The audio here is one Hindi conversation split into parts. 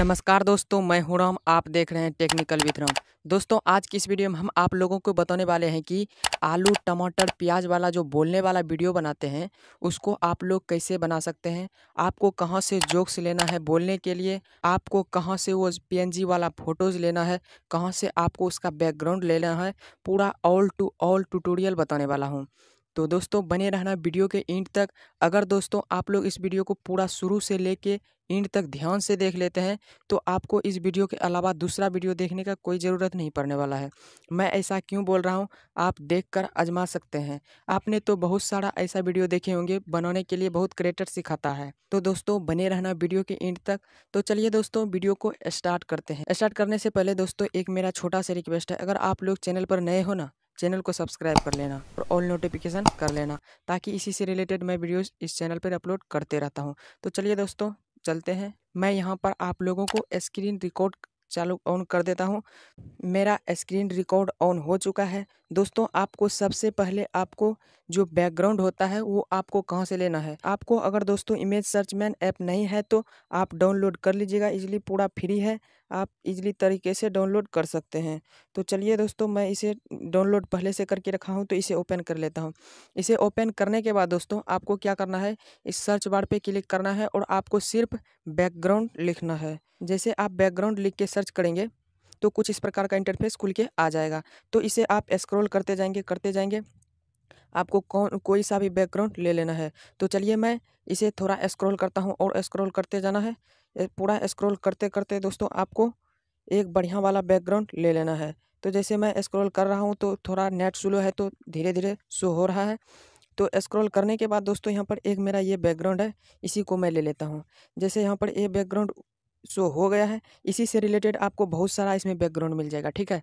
नमस्कार दोस्तों मैं हूँ राम आप देख रहे हैं टेक्निकल विथ राम दोस्तों आज की इस वीडियो में हम आप लोगों को बताने वाले हैं कि आलू टमाटर प्याज वाला जो बोलने वाला वीडियो बनाते हैं उसको आप लोग कैसे बना सकते हैं आपको कहाँ से जोक्स लेना है बोलने के लिए आपको कहाँ से वो पीएनजी वाला फ़ोटोज़ लेना है कहाँ से आपको उसका बैकग्राउंड लेना है पूरा ऑल टू ऑल टूटोरियल बताने वाला हूँ तो दोस्तों बने रहना वीडियो के एंड तक अगर दोस्तों आप लोग इस वीडियो को पूरा शुरू से लेके एंड तक ध्यान से देख लेते हैं तो आपको इस वीडियो के अलावा दूसरा वीडियो देखने का कोई ज़रूरत नहीं पड़ने वाला है मैं ऐसा क्यों बोल रहा हूँ आप देखकर आजमा सकते हैं आपने तो बहुत सारा ऐसा वीडियो देखे होंगे बनाने के लिए बहुत क्रिएटर सिखाता है तो दोस्तों बने रहना वीडियो के एंड तक तो चलिए दोस्तों वीडियो को स्टार्ट करते हैं स्टार्ट करने से पहले दोस्तों एक मेरा छोटा सा रिक्वेस्ट है अगर आप लोग चैनल पर नए हो ना चैनल को सब्सक्राइब कर लेना और ऑल नोटिफिकेशन कर लेना ताकि इसी से रिलेटेड मैं वीडियोस इस चैनल पर अपलोड करते रहता हूँ तो चलिए दोस्तों चलते हैं मैं यहाँ पर आप लोगों को स्क्रीन रिकॉर्ड चालू ऑन कर देता हूँ मेरा स्क्रीन रिकॉर्ड ऑन हो चुका है दोस्तों आपको सबसे पहले आपको जो बैकग्राउंड होता है वो आपको कहाँ से लेना है आपको अगर दोस्तों इमेज सर्च मैन ऐप नहीं है तो आप डाउनलोड कर लीजिएगा इजली पूरा फ्री है आप इजली तरीके से डाउनलोड कर सकते हैं तो चलिए दोस्तों मैं इसे डाउनलोड पहले से करके रखा हूँ तो इसे ओपन कर लेता हूँ इसे ओपन करने के बाद दोस्तों आपको क्या करना है इस सर्च बार पे क्लिक करना है और आपको सिर्फ बैकग्राउंड लिखना है जैसे आप बैकग्राउंड लिख के सर्च करेंगे तो कुछ इस प्रकार का इंटरफेस खुल के आ जाएगा तो इसे आप स्क्रॉल करते जाएंगे करते जाएंगे आपको कौन कोई सा भी बैकग्राउंड ले लेना है तो चलिए मैं इसे थोड़ा स्क्रॉल करता हूँ और स्क्रॉल करते जाना है पूरा स्क्रॉल करते करते दोस्तों आपको एक बढ़िया वाला बैकग्राउंड ले लेना है तो जैसे मैं स्क्रॉल कर रहा हूँ तो थोड़ा नेट स्लो है तो धीरे धीरे शो हो रहा है तो स्क्रॉल करने के बाद दोस्तों यहाँ पर एक मेरा ये बैकग्राउंड है इसी को मैं ले लेता हूँ जैसे यहाँ पर ये बैकग्राउंड शो हो गया है इसी से रिलेटेड आपको बहुत सारा इसमें बैकग्राउंड मिल जाएगा ठीक है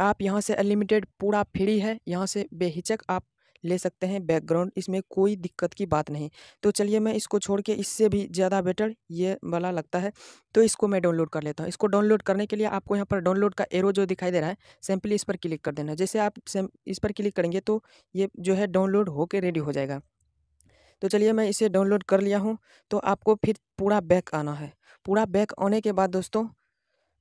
आप यहाँ से अनलिमिटेड पूरा फ्री है यहाँ से बेहिचक आप ले सकते हैं बैकग्राउंड इसमें कोई दिक्कत की बात नहीं तो चलिए मैं इसको छोड़ के इससे भी ज़्यादा बेटर ये वाला लगता है तो इसको मैं डाउनलोड कर लेता हूँ इसको डाउनलोड करने के लिए आपको यहाँ पर डाउनलोड का एरो जो दिखाई दे रहा है सिंपली इस पर क्लिक कर देना जैसे आप इस पर क्लिक करेंगे तो ये जो है डाउनलोड होकर रेडी हो जाएगा तो चलिए मैं इसे डाउनलोड कर लिया हूँ तो आपको फिर पूरा बैक आना है पूरा बैक आने के बाद दोस्तों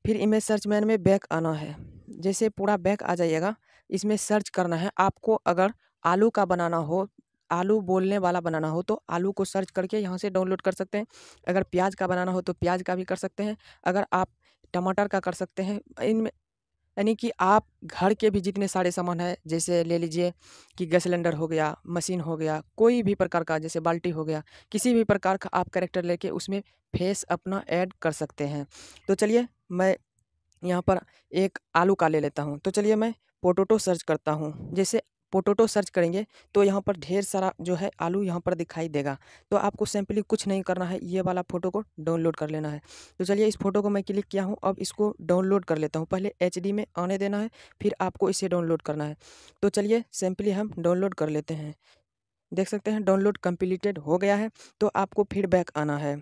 फिर इमेज सर्च मैन में बैक आना है जैसे पूरा बैक आ जाइएगा इसमें सर्च करना है आपको अगर आलू का बनाना हो आलू बोलने वाला बनाना हो तो आलू को सर्च करके यहाँ से डाउनलोड कर सकते हैं अगर प्याज का बनाना हो तो प्याज का भी कर सकते हैं अगर आप टमाटर का कर सकते हैं इनमें यानी कि आप घर के भी जितने सारे सामान हैं जैसे ले लीजिए कि गैस सिलेंडर हो गया मशीन हो गया कोई भी प्रकार का जैसे बाल्टी हो गया किसी भी प्रकार का आप करेक्टर लेके उसमें फेस अपना ऐड कर सकते हैं तो चलिए मैं यहाँ पर एक आलू का ले लेता हूँ तो चलिए मैं पोटोटो सर्च करता हूँ जैसे पोटोटो सर्च करेंगे तो यहाँ पर ढेर सारा जो है आलू यहाँ पर दिखाई देगा तो आपको सिंपली कुछ नहीं करना है ये वाला फ़ोटो को डाउनलोड कर लेना है तो चलिए इस फोटो को मैं क्लिक किया हूँ अब इसको डाउनलोड कर लेता हूँ पहले एच में आने देना है फिर आपको इसे डाउनलोड करना है तो चलिए सिंपली हम डाउनलोड कर लेते हैं देख सकते हैं डाउनलोड कम्प्लीटेड हो गया है तो आपको फिर बैक आना है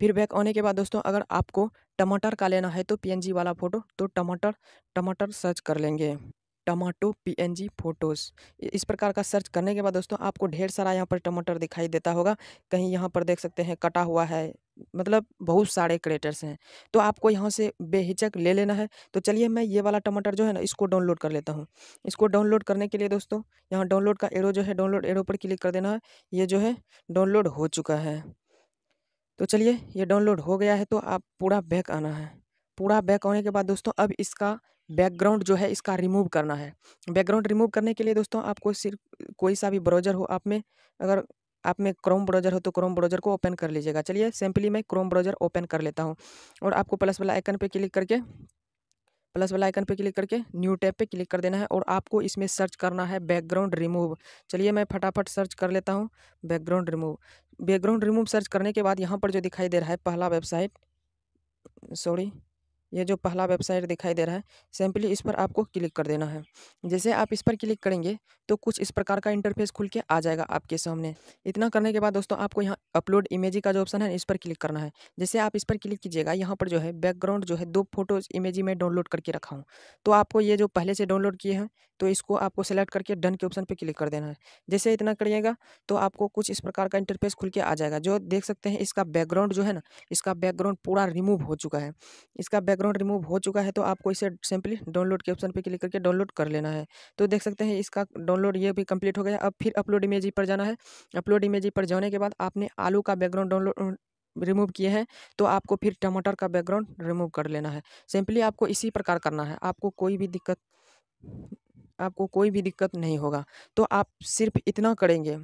फिर बैक आने के बाद दोस्तों अगर आपको टमाटर का लेना है तो पीएनजी वाला फ़ोटो तो टमाटर टमाटर सर्च कर लेंगे टमाटो पीएनजी फोटोज़ इस प्रकार का सर्च करने के बाद दोस्तों आपको ढेर सारा यहाँ पर टमाटर दिखाई देता होगा कहीं यहाँ पर देख सकते हैं कटा हुआ है मतलब बहुत सारे क्रेटर्स हैं तो आपको यहाँ से बेहिचक ले लेना है तो चलिए मैं ये वाला टमाटर जो है ना इसको डाउनलोड कर लेता हूँ इसको डाउनलोड करने के लिए दोस्तों यहाँ डाउनलोड का एरो जो है डाउनलोड एरो पर क्लिक कर देना है ये जो है डाउनलोड हो चुका है तो चलिए ये डाउनलोड हो गया है तो आप पूरा बैक आना है पूरा बैक आने के बाद दोस्तों अब इसका बैकग्राउंड जो है इसका रिमूव करना है बैकग्राउंड रिमूव करने के लिए दोस्तों आपको सिर्फ कोई सा भी ब्राउज़र हो आप में अगर आप में क्रोम ब्राउज़र हो तो क्रोम ब्राउज़र को ओपन कर लीजिएगा चलिए सिंपली मैं क्रोम ब्राउज़र ओपन कर लेता हूँ और आपको प्लस वाला आइकन पर क्लिक करके प्लस वाला आइकन पर क्लिक करके न्यू टैब पे क्लिक कर देना है और आपको इसमें सर्च करना है बैकग्राउंड रिमूव चलिए मैं फटाफट सर्च कर लेता हूँ background remove background remove search करने के बाद यहाँ पर जो दिखाई दे रहा है पहला वेबसाइट सॉरी ये जो पहला वेबसाइट दिखाई दे रहा है सिंपली इस पर आपको क्लिक कर देना है जैसे आप इस पर क्लिक करेंगे तो कुछ इस प्रकार का इंटरफेस खुल के आ जाएगा आपके सामने इतना करने के बाद दोस्तों आपको यहाँ अपलोड इमेजी का जो ऑप्शन है इस पर क्लिक करना है जैसे आप इस पर क्लिक कीजिएगा यहाँ पर जो है बैकग्राउंड जो है दो फोटोज़ इमेजी में डाउनलोड करके रखा हूँ तो आपको ये जो पहले से डाउनलोड किए हैं तो इसको आपको सेलेक्ट करके डन के ऑप्शन पर क्लिक कर देना है जैसे इतना करिएगा तो आपको कुछ इस प्रकार का इंटरफेस खुल के आ जाएगा जो देख सकते हैं इसका बैकग्राउंड जो है ना इसका बैकग्राउंड पूरा रिमूव हो चुका है इसका बैकग्राउंड रिमूव हो चुका है तो आपको इसे सिंपली डाउनलोड के ऑप्शन पर क्लिक करके डाउनलोड कर लेना है तो देख सकते हैं इसका डाउनलोड ये भी कंप्लीट हो गया अब फिर अपलोड इमेज पर जाना है अपलोड इमेज पर जाने के बाद आपने आलू का बैकग्राउंड डाउनलोड रिमूव किए हैं तो आपको फिर टमाटर का बैकग्राउंड रिमूव कर लेना है सिंपली आपको इसी प्रकार करना है आपको कोई भी दिक्कत आपको कोई भी दिक्कत नहीं होगा तो आप सिर्फ इतना करेंगे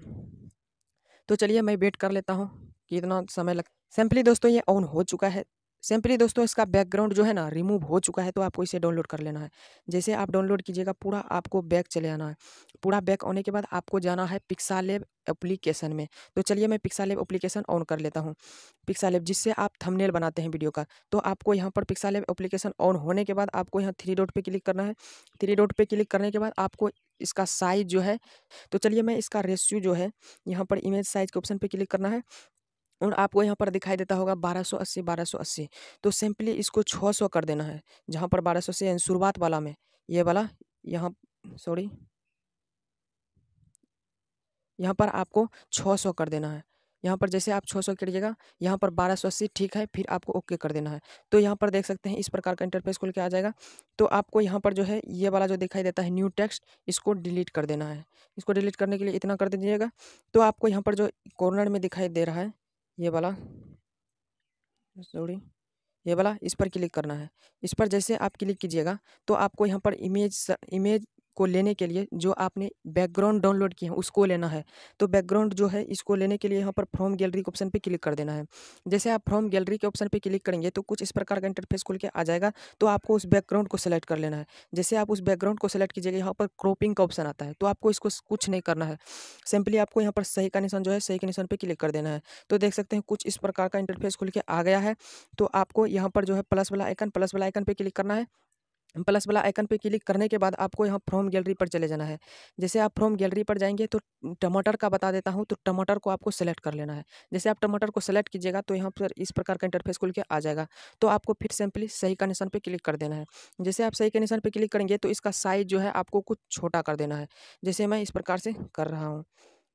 तो चलिए मैं वेट कर लेता हूँ कि इतना समय लग सैम्पली दोस्तों ये ऑन हो चुका है सिंपली दोस्तों इसका बैकग्राउंड जो है ना रिमूव हो चुका है तो आपको इसे डाउनलोड कर लेना है जैसे आप डाउनलोड कीजिएगा पूरा आपको बैक चले आना है पूरा बैक आने के बाद आपको जाना है पिक्सा लेब एप्लीकेशन में तो चलिए मैं पिक्सा लेब एप्लीकेशन ऑन कर लेता हूँ पिक्सा लेब जिससे आप थंबनेल बनाते हैं वीडियो का तो आपको यहाँ पर पिक्सा लेब एप्लीकेशन ऑन होने के बाद आपको यहाँ थ्री डॉट पर क्लिक करना है थ्री डॉट पर क्लिक करने के बाद आपको इसका साइज जो है तो चलिए मैं इसका रेशियो जो है यहाँ पर इमेज साइज के ऑप्शन पर क्लिक करना है और आपको यहाँ पर दिखाई देता होगा 1280 1280 तो सिंपली इसको 600 कर देना है जहाँ पर 1200 से शुरुआत वाला में ये वाला यहाँ सॉरी यहाँ पर आपको 600 कर देना है यहाँ पर जैसे आप 600 करिएगा यहाँ पर 1280 ठीक है फिर आपको ओके कर देना है तो यहाँ पर देख सकते हैं इस प्रकार का इंटरफेस खुल के आ जाएगा तो आपको यहाँ पर जो है ये वाला जो दिखाई देता है न्यू टेक्स्ट इसको डिलीट कर देना है इसको डिलीट करने के लिए इतना कर दीजिएगा तो आपको यहाँ पर जो कॉर्नर में दिखाई दे रहा है ये वाला सॉरी ये वाला इस पर क्लिक करना है इस पर जैसे आप क्लिक कीजिएगा तो आपको यहाँ पर इमेज इमेज को लेने के लिए जो आपने बैकग्राउंड डाउनलोड किया है उसको लेना है तो बैकग्राउंड जो है इसको लेने के लिए यहाँ पर फ्रॉम गैलरी के ऑप्शन पे क्लिक कर देना है जैसे आप फ्रॉम गैलरी के ऑप्शन पे क्लिक करेंगे तो कुछ इस प्रकार का इंटरफेस खुल के आ जाएगा तो आपको उस बैकग्राउंड को सेलेक्ट कर लेना है जैसे आप उस बैकग्राउंड को सेलेक्ट कीजिएगा यहाँ पर क्रॉपिंग का ऑप्शन आता है तो आपको इसको कुछ नहीं करना है सिंपली आपको यहाँ पर सही का निशान जो है सही के निशान पर क्लिक कर देना है तो देख सकते हैं कुछ इस प्रकार का इंटरफेस खुल के आ गया है तो आपको यहाँ पर जो है प्लस वाला आइकन प्लस वाला आइकन पर क्लिक करना है प्लस वाला आइकन पे क्लिक करने के बाद आपको यहाँ फ्रॉम गैलरी पर चले जाना है जैसे आप फ्रॉम गैलरी पर जाएंगे तो टमाटर का बता देता हूँ तो टमाटर को आपको सेलेक्ट कर लेना है जैसे आप टमाटर को सेलेक्ट कीजिएगा तो यहाँ पर इस प्रकार का इंटरफेस खुल के आ जाएगा तो आपको फिर सिंपली सही का निशान पर क्लिक कर देना है जैसे आप सही के निशान पर क्लिक करेंगे तो इसका साइज जो है आपको कुछ छोटा कर देना है जैसे मैं इस प्रकार से कर रहा हूँ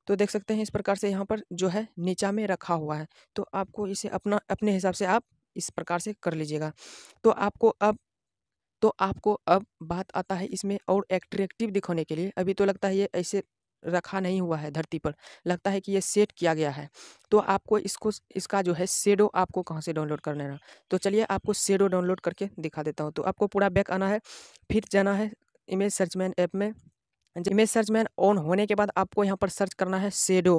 तो देख सकते हैं इस प्रकार से यहाँ पर जो है नीचा में रखा हुआ है तो आपको इसे अपना अपने हिसाब से आप इस प्रकार से कर लीजिएगा तो आपको अब तो आपको अब बात आता है इसमें और एट्रैक्टिव दिखाने के लिए अभी तो लगता है ये ऐसे रखा नहीं हुआ है धरती पर लगता है कि ये सेट किया गया है तो आपको इसको इसका जो है शेडो आपको कहाँ से डाउनलोड कर लेना तो चलिए आपको शेडो डाउनलोड करके दिखा देता हूँ तो आपको पूरा बैक आना है फिर जाना है इमेज सर्च मैन ऐप में इमेज सर्च मैन ऑन होने के बाद आपको यहाँ पर सर्च करना है shadow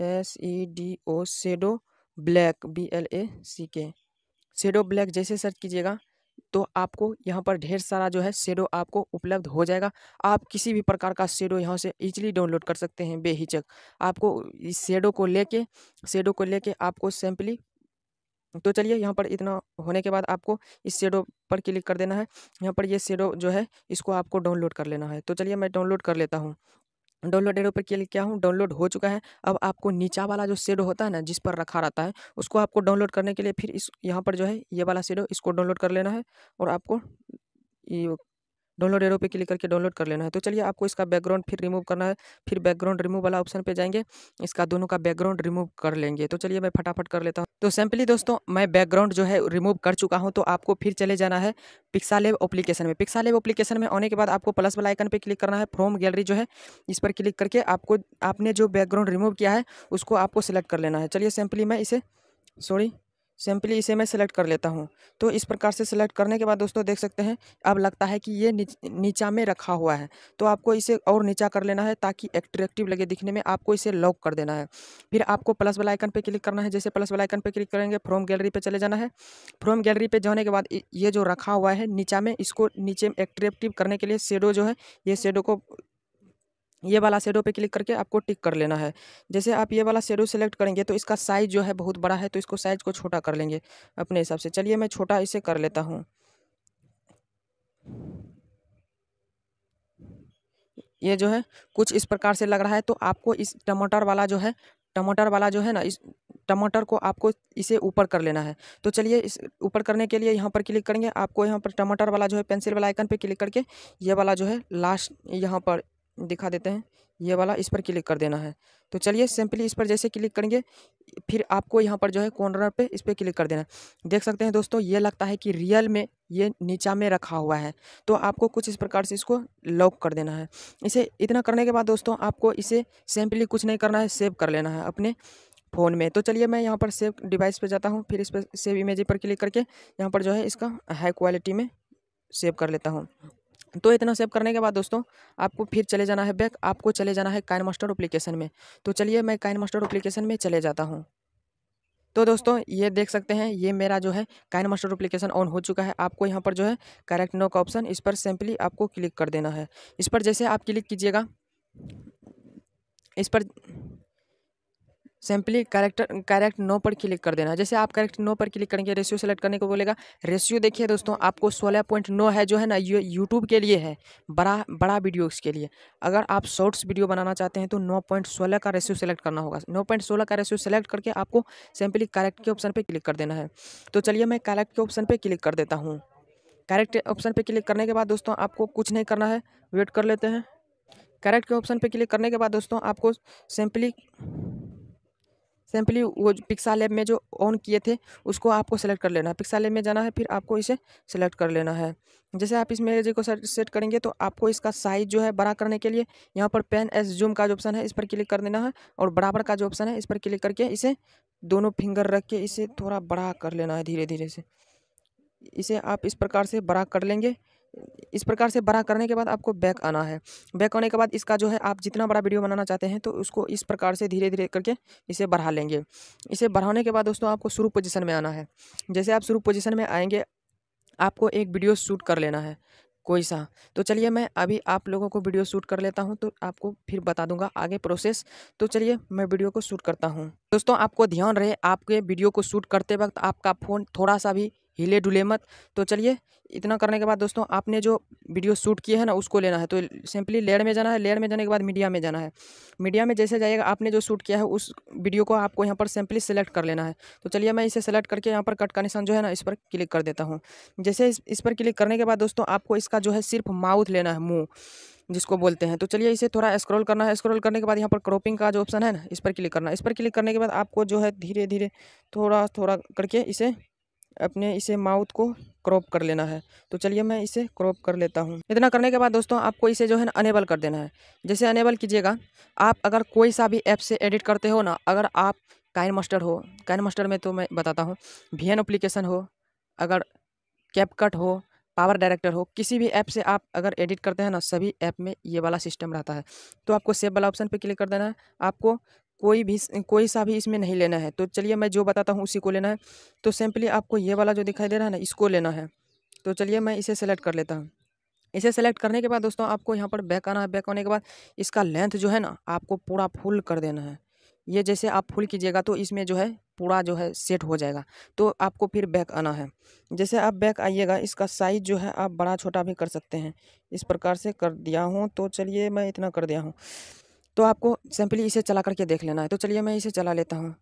S E D O shadow black B L A C K shadow black जैसे सर्च कीजिएगा तो आपको यहाँ पर ढेर सारा जो है शेडो आपको उपलब्ध हो जाएगा आप किसी भी प्रकार का शेडो यहाँ से ईजिली डाउनलोड कर सकते हैं बेहिचक आपको इस शेडो को लेके शेडो को लेके आपको सैम्पली तो चलिए यहाँ पर इतना होने के बाद आपको इस शेडो पर क्लिक कर देना है यहाँ पर ये शेडो जो है इसको आपको डाउनलोड कर लेना है तो चलिए मैं डाउनलोड कर लेता हूँ डाउनलोड एरो पर क्लिक किया हूँ डाउनलोड हो चुका है अब आपको नीचा वाला जो शेडो होता है ना जिस पर रखा रहता है उसको आपको डाउनलोड करने के लिए फिर इस यहाँ पर जो है ये वाला शेडो इसको डाउनलोड कर लेना है और आपको ये डाउनलोड एरो पे क्लिक करके डाउनलोड कर लेना है तो चलिए आपको इसका बैकग्राउंड फिर रिमूव करना है फिर बैकग्राउंड रिमूव वाला ऑप्शन पे जाएंगे इसका दोनों का बैकग्राउंड रिमूव कर लेंगे तो चलिए मैं फटाफट कर लेता हूँ तो सिंपली दोस्तों मैं बैकग्राउंड जो है रिमूव कर चुका हूँ तो आपको फिर चले जाना है पिक्सा लेव एप्लीकेशन में पिक्सा लेव एप्लीकेशन में आने के बाद आपको प्लस वाला आइकन पर क्लिक करना है फ्रॉम गैलरी जो है इस पर क्लिक करके आपको आपने जो बैकग्राउंड रिमूव किया है उसको आपको सेलेक्ट कर लेना है चलिए सिंपली मैं इसे सॉरी सिंपली इसे मैं सेलेक्ट कर लेता हूँ तो इस प्रकार से सिलेक्ट करने के बाद दोस्तों देख सकते हैं अब लगता है कि ये नीच, नीचा में रखा हुआ है तो आपको इसे और नीचा कर लेना है ताकि एक्ट्रेक्टिव लगे दिखने में आपको इसे लॉक कर देना है फिर आपको प्लस वाला आइकन पे क्लिक करना है जैसे प्लस वाला आइकन पे क्लिक करेंगे फ्रोम गैलरी पर चले जाना है फ्रोम गैलरी पर जाने के बाद ये जो रखा हुआ है नीचा में इसको नीचे एट्रैक्टिव करने के लिए शेडो जो है ये शेडो को ये वाला शेडो पे क्लिक करके आपको टिक कर लेना है जैसे आप ये वाला शेडो सेलेक्ट करेंगे तो इसका साइज़ जो है बहुत बड़ा है तो इसको साइज़ को छोटा कर लेंगे अपने हिसाब से चलिए मैं छोटा इसे कर लेता हूँ ये जो है कुछ इस प्रकार से लग रहा है तो आपको इस टमाटर वाला जो है टमाटर वाला जो है ना इस टमाटर को आपको इसे ऊपर कर लेना है तो चलिए इस ऊपर करने के लिए यहाँ पर क्लिक करेंगे आपको यहाँ पर टमाटर वाला जो है पेंसिल वाला आइकन पे क्लिक करके ये वाला जो है लास्ट यहाँ पर दिखा देते हैं ये वाला इस पर क्लिक कर देना है तो चलिए सिंपली इस पर जैसे क्लिक करेंगे फिर आपको यहाँ पर जो है कॉर्नर पे इस पर क्लिक कर देना है देख सकते हैं दोस्तों ये लगता है कि रियल में ये नीचा में रखा हुआ है तो आपको कुछ इस प्रकार से इसको लॉक कर देना है इसे इतना करने के बाद दोस्तों आपको इसे सिंपली कुछ नहीं करना है सेव कर लेना है अपने फ़ोन में तो चलिए मैं यहाँ पर सेव डिवाइस पर जाता हूँ फिर इस पर सेव इमेज पर क्लिक करके यहाँ पर जो है इसका हाई क्वालिटी में सेव कर लेता हूँ तो इतना सेव करने के बाद दोस्तों आपको फिर चले जाना है बैक आपको चले जाना है काइन मास्टर अप्लीकेशन में तो चलिए मैं काइन मास्टर अप्लीकेशन में चले जाता हूँ तो दोस्तों ये देख सकते हैं ये मेरा जो है काइन मास्टर अप्लीकेशन ऑन हो चुका है आपको यहाँ पर जो है करेक्ट नो का ऑप्शन इस पर सिंपली आपको क्लिक कर देना है इस पर जैसे आप क्लिक कीजिएगा इस पर सिंपली करेक्ट करेक्ट नो पर क्लिक कर देना जैसे आप करेक्ट नो पर क्लिक करेंगे रेशियो सेलेक्ट करने को बोलेगा रेशियो देखिए दोस्तों आपको सोलह पॉइंट नो है जो है ना यू यूट्यूब के लिए है बड़ा बड़ा वीडियोज़ के लिए अगर आप शॉर्ट्स वीडियो बनाना चाहते हैं तो नौ पॉइंट सोलह का रेशियो सेलेक्ट करना होगा नौ पॉइंट सोलह का रेशियो सेलेक्ट करके आपको सिंपली करेक्ट के ऑप्शन पर क्लिक कर देना है तो चलिए मैं करेक्ट के ऑप्शन पर क्लिक कर देता हूँ करेक्ट ऑप्शन पर क्लिक करने के बाद दोस्तों आपको कुछ नहीं करना है वेट कर लेते हैं करेक्ट के ऑप्शन पर क्लिक करने के बाद दोस्तों आपको सिंपली सिंपली वो पिक्सा लैब में जो ऑन किए थे उसको आपको सेलेक्ट कर लेना है पिक्सा लैब में जाना है फिर आपको इसे सेलेक्ट कर लेना है जैसे आप इस मेरे को सेट करेंगे तो आपको इसका साइज़ जो है बड़ा करने के लिए यहाँ पर पेन एस जूम का जो ऑप्शन है इस पर क्लिक कर देना है और बराबर का जो ऑप्शन है इस पर क्लिक करके इसे दोनों फिंगर रख के इसे थोड़ा बड़ा कर लेना है धीरे धीरे से इसे आप इस प्रकार से बड़ा कर लेंगे इस प्रकार से बड़ा करने के बाद आपको बैक आना है बैक आने के बाद इसका जो है आप जितना बड़ा वीडियो बनाना चाहते हैं तो उसको इस प्रकार से धीरे धीरे करके इसे बढ़ा लेंगे इसे बढ़ाने के बाद दोस्तों आपको शुरू पोजिशन में आना है जैसे आप शुरू पोजिशन में आएंगे आपको एक वीडियो शूट कर लेना है कोई सा तो चलिए मैं अभी आप लोगों को वीडियो शूट कर लेता हूँ तो आपको फिर बता दूंगा आगे प्रोसेस तो चलिए मैं वीडियो को शूट करता हूँ दोस्तों आपको ध्यान रहे आपके वीडियो को शूट करते वक्त आपका फ़ोन थोड़ा सा भी हिले डुले मत तो चलिए इतना करने के बाद दोस्तों आपने जो वीडियो शूट किए है ना उसको लेना है तो सिंपली लेयर में जाना है लेयर में जाने के बाद मीडिया में जाना है मीडिया में जैसे जाइएगा आपने जो शूट किया है उस वीडियो को आपको यहाँ पर सिंपली सेलेक्ट कर लेना है तो चलिए मैं इसे सेलेक्ट करके यहाँ पर कट का निशान जो है ना इस पर क्लिक कर देता हूँ जैसे इस, पर क्लिक करने के बाद दोस्तों आपको इसका जो है सिर्फ माउथ लेना है मुँह जिसको बोलते हैं तो चलिए इसे थोड़ा स्क्रॉल करना है स्क्रॉल करने के बाद यहाँ पर क्रॉपिंग का जो ऑप्शन है ना इस पर क्लिक करना है इस पर क्लिक करने के बाद आपको जो है धीरे धीरे थोड़ा थोड़ा करके इसे अपने इसे माउथ को क्रॉप कर लेना है तो चलिए मैं इसे क्रॉप कर लेता हूँ इतना करने के बाद दोस्तों आपको इसे जो है ना अनेबल कर देना है जैसे अनेबल कीजिएगा आप अगर कोई सा भी ऐप से एडिट करते हो ना अगर आप काइन मास्टर हो काइन मास्टर में तो मैं बताता हूँ वी एन अप्लीकेशन हो अगर कैपकट हो पावर डायरेक्टर हो किसी भी ऐप से आप अगर एडिट करते हैं ना सभी ऐप में ये वाला सिस्टम रहता है तो आपको सेव वाला ऑप्शन पे क्लिक कर देना है आपको कोई भी कोई सा भी इसमें नहीं लेना है तो चलिए मैं जो बताता हूँ उसी को लेना है तो सिंपली आपको ये वाला जो दिखाई दे रहा है ना इसको लेना है तो चलिए मैं इसे सेलेक्ट कर लेता हूँ इसे सेलेक्ट करने के बाद दोस्तों आपको यहाँ पर बैक आना है बैक आने के बाद इसका लेंथ जो है ना आपको पूरा फुल कर देना है ये जैसे आप फुल कीजिएगा तो इसमें जो है पूरा जो है सेट हो जाएगा तो आपको फिर बैक आना है जैसे आप बैक आइएगा इसका साइज़ जो है आप बड़ा छोटा भी कर सकते हैं इस प्रकार से कर दिया हूँ तो चलिए मैं इतना कर दिया हूँ तो आपको सिंपली इसे चला करके देख लेना है तो चलिए मैं इसे चला लेता हूँ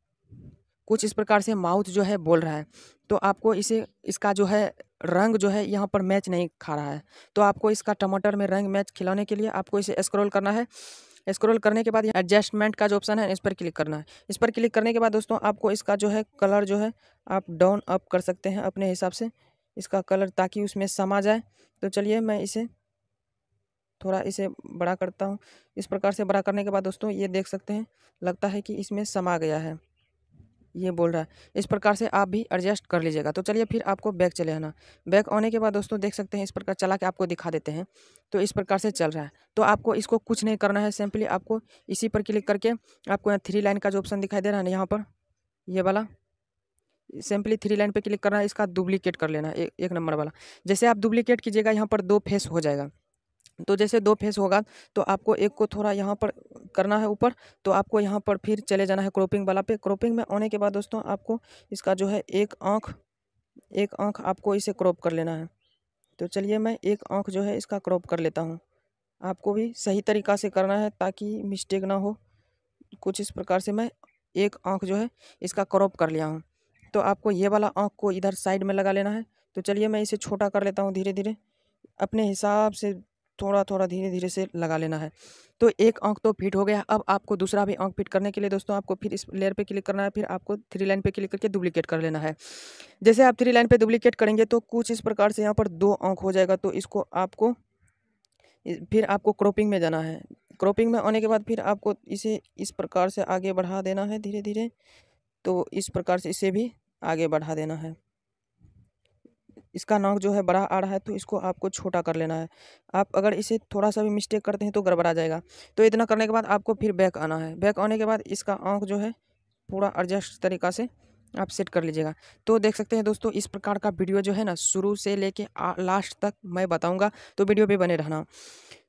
कुछ इस प्रकार से माउथ जो है बोल रहा है तो आपको इसे इसका जो है रंग जो है यहाँ पर मैच नहीं खा रहा है तो आपको इसका टमाटर में रंग मैच खिलाने के लिए आपको इसे स्क्रॉल करना है स्क्रॉल करने के बाद यहाँ एडजस्टमेंट का जो ऑप्शन है इस पर क्लिक करना है इस पर क्लिक करने के बाद दोस्तों आपको इसका जो है कलर जो है आप डाउन अप कर सकते हैं अपने हिसाब से इसका कलर ताकि उसमें समा जाए तो चलिए मैं इसे थोड़ा इसे बड़ा करता हूँ इस प्रकार से बड़ा करने के बाद दोस्तों ये देख सकते हैं लगता है कि इसमें समा गया है ये बोल रहा है इस प्रकार से आप भी एडजस्ट कर लीजिएगा तो चलिए फिर आपको बैग चले आना बैग आने के बाद दोस्तों देख सकते हैं इस प्रकार चला के आपको दिखा देते हैं तो इस प्रकार से चल रहा है तो आपको इसको कुछ नहीं करना है सिंपली आपको इसी पर क्लिक करके आपको यहाँ थ्री लाइन का जो ऑप्शन दिखाई दे रहा है ना यहाँ पर ये वाला सिंपली थ्री लाइन पर क्लिक करना है इसका डुप्लीकेट कर लेना है एक नंबर वाला जैसे आप डुप्लीकेट कीजिएगा यहाँ पर दो फेस हो जाएगा तो जैसे दो फेस होगा तो आपको एक को थोड़ा यहाँ पर करना है ऊपर तो आपको यहाँ पर फिर चले जाना है क्रॉपिंग वाला पे क्रॉपिंग में आने के बाद दोस्तों आपको इसका जो है एक आँख एक आँख आपको इसे क्रॉप कर लेना है तो चलिए मैं एक आँख जो है इसका क्रॉप कर लेता हूँ आपको भी सही तरीका से करना है ताकि मिस्टेक ना हो कुछ इस प्रकार से मैं एक आँख जो है इसका क्रॉप कर लिया हूँ तो आपको ये वाला आँख को इधर साइड में लगा लेना है तो चलिए मैं इसे छोटा कर लेता हूँ धीरे धीरे अपने हिसाब से थोड़ा थोड़ा धीरे धीरे से लगा लेना है तो एक अंक तो फिट हो गया अब आपको दूसरा भी अंक फिट करने के लिए दोस्तों आपको फिर इस लेयर पे क्लिक करना है फिर आपको थ्री लाइन पे क्लिक करके डुप्लीकेट कर लेना है जैसे आप थ्री लाइन पे डुप्लीकेट करेंगे तो कुछ इस प्रकार से यहाँ पर दो अंक हो जाएगा तो इसको आपको फिर आपको क्रॉपिंग में जाना है क्रॉपिंग में आने के बाद फिर आपको इसे इस प्रकार से आगे बढ़ा देना है धीरे धीरे तो इस प्रकार से इसे भी आगे बढ़ा देना है इसका नाक जो है बड़ा आ रहा है तो इसको आपको छोटा कर लेना है आप अगर इसे थोड़ा सा भी मिस्टेक करते हैं तो गड़बड़ा जाएगा तो इतना करने के बाद आपको फिर बैक आना है बैक आने के बाद इसका आँख जो है पूरा एडजस्ट तरीका से आप सेट कर लीजिएगा तो देख सकते हैं दोस्तों इस प्रकार का वीडियो जो है ना शुरू से लेके लास्ट तक मैं बताऊंगा तो वीडियो भी बने रहना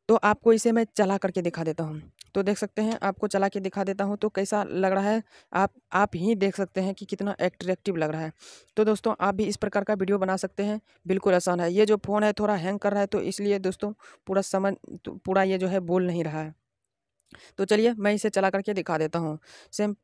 तो आपको इसे मैं चला करके दिखा देता हूँ तो देख सकते हैं आपको चला के दिखा देता हूँ तो कैसा लग रहा है आप आप ही देख सकते हैं कि कितना एट्रैक्टिव लग रहा है तो दोस्तों आप भी इस प्रकार का वीडियो बना सकते हैं बिल्कुल आसान है ये जो फ़ोन है थोड़ा हैंग कर रहा है तो इसलिए दोस्तों पूरा समझ तो पूरा ये जो है बोल नहीं रहा है तो चलिए मैं इसे चला करके दिखा देता हूँ सेम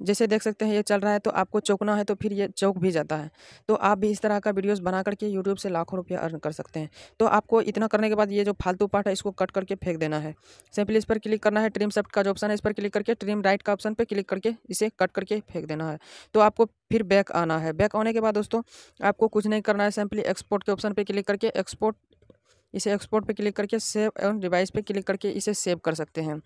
जैसे देख सकते हैं ये चल रहा है तो आपको चौकना है तो फिर ये चौक भी जाता है तो आप भी इस तरह का वीडियोस बना करके यूट्यूब से लाखों रुपया अर्न कर सकते हैं तो आपको इतना करने के बाद ये जो फालतू पार्ट है इसको कट करके फेंक देना है सिंपली इस पर क्लिक करना है ट्रिम सेफ्ट का जो ऑप्शन है इस पर क्लिक करके ट्रिम राइट का ऑप्शन पर क्लिक करके इसे कट करके फेंक देना है तो आपको फिर बैक आना है बैक आने के बाद दोस्तों आपको कुछ नहीं करना है सिंपली एक्सपोर्ट के ऑप्शन पर क्लिक करके एक्सपोर्ट इसे एक्सपोर्ट पे क्लिक करके सेव एवं डिवाइस पे क्लिक करके इसे सेव कर सकते हैं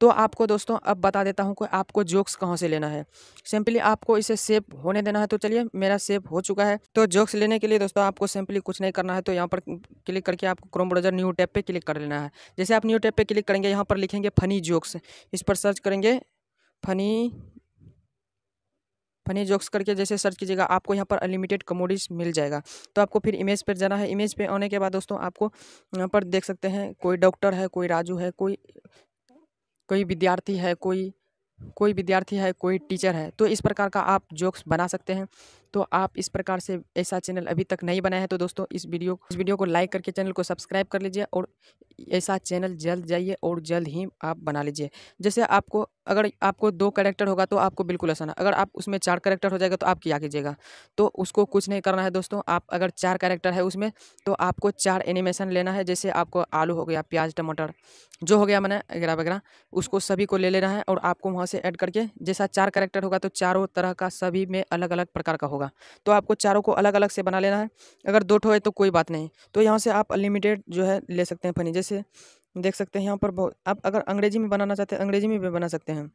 तो आपको दोस्तों अब बता देता हूँ कि आपको जोक्स कहाँ से लेना है सिंपली आपको इसे सेव होने देना है तो चलिए मेरा सेव हो चुका है तो जोक्स लेने के लिए दोस्तों आपको सिंपली कुछ नहीं करना है तो यहाँ पर क्लिक करके आपको क्रोम ब्रोजर न्यू टैप पर क्लिक कर लेना है जैसे आप न्यू टैप पर क्लिक करेंगे यहाँ पर लिखेंगे फनी जोक्स इस पर सर्च करेंगे फनी फनी जोक्स करके जैसे सर्च कीजिएगा आपको यहाँ पर अनलिमिटेड कमोडीज मिल जाएगा तो आपको फिर इमेज पर जाना है इमेज पर आने के बाद दोस्तों आपको यहाँ पर देख सकते हैं कोई डॉक्टर है कोई राजू है कोई कोई विद्यार्थी है कोई कोई विद्यार्थी है कोई टीचर है तो इस प्रकार का आप जोक्स बना सकते हैं तो आप इस प्रकार से ऐसा चैनल अभी तक नहीं बनाया है तो दोस्तों इस वीडियो इस वीडियो को लाइक करके चैनल को सब्सक्राइब कर लीजिए और ऐसा चैनल जल्द जाइए और जल्द ही आप बना लीजिए जैसे आपको अगर आपको दो करेक्टर होगा तो आपको बिल्कुल आसान है अगर आप उसमें चार करेक्टर हो जाएगा तो आप क्या कीजिएगा तो उसको कुछ नहीं करना है दोस्तों आप अगर चार करेक्टर है उसमें तो आपको चार एनिमेशन लेना है जैसे आपको आलू हो गया प्याज टमाटर जो हो गया मैंने वगैरह वगैरह उसको सभी को ले लेना है और आपको वहाँ से ऐड करके जैसा चार करेक्टर होगा तो चारों तरह का सभी में अलग अलग प्रकार का होगा होगा तो आपको चारों को अलग अलग से बना लेना है अगर दो ठो है तो कोई बात नहीं तो यहाँ से आप अनलिमिटेड जो है ले सकते हैं फनी जैसे देख सकते हैं यहाँ पर बहुत आप अगर अंग्रेजी में बनाना चाहते हैं अंग्रेजी में भी बना सकते हैं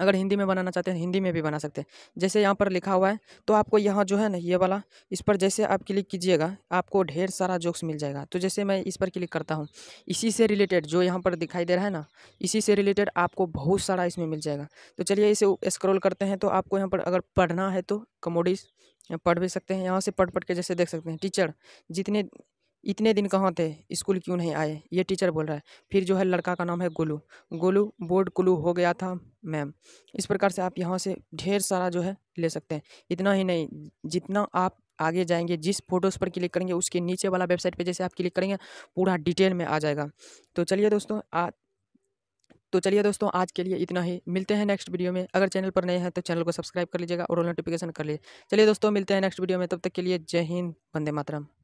अगर हिंदी में बनाना चाहते हैं हिंदी में भी बना सकते हैं जैसे यहाँ पर लिखा हुआ है तो आपको यहाँ जो है ना ये वाला इस पर जैसे आप क्लिक कीजिएगा आपको ढेर सारा जोक्स मिल जाएगा तो जैसे मैं इस पर क्लिक करता हूँ इसी से रिलेटेड जो यहाँ पर दिखाई दे रहा है ना इसी से रिलेटेड आपको बहुत सारा इसमें मिल जाएगा तो चलिए इसे स्क्रोल करते हैं तो आपको यहाँ पर अगर पढ़ना है तो कमोडीज पढ़ भी सकते हैं यहाँ से पढ़ पढ़ के जैसे देख सकते हैं टीचर जितने इतने दिन कहाँ थे स्कूल क्यों नहीं आए ये टीचर बोल रहा है फिर जो है लड़का का नाम है गोलू गोलू बोर्ड कुलू हो गया था मैम इस प्रकार से आप यहाँ से ढेर सारा जो है ले सकते हैं इतना ही नहीं जितना आप आगे जाएंगे जिस फोटोज़ पर क्लिक करेंगे उसके नीचे वाला वेबसाइट पे जैसे आप क्लिक करेंगे पूरा डिटेल में आ जाएगा तो चलिए दोस्तों आ तो चलिए दोस्तों आज के लिए इतना ही मिलते हैं नेक्स्ट वीडियो में अगर चैनल पर नए हैं तो चैनल को सब्सक्राइब कर लीजिएगा और नोटिफिकेशन कर लीजिए चलिए दोस्तों मिलते हैं नेक्स्ट वीडियो में तब तक के लिए जय हिंद वंदे मातरम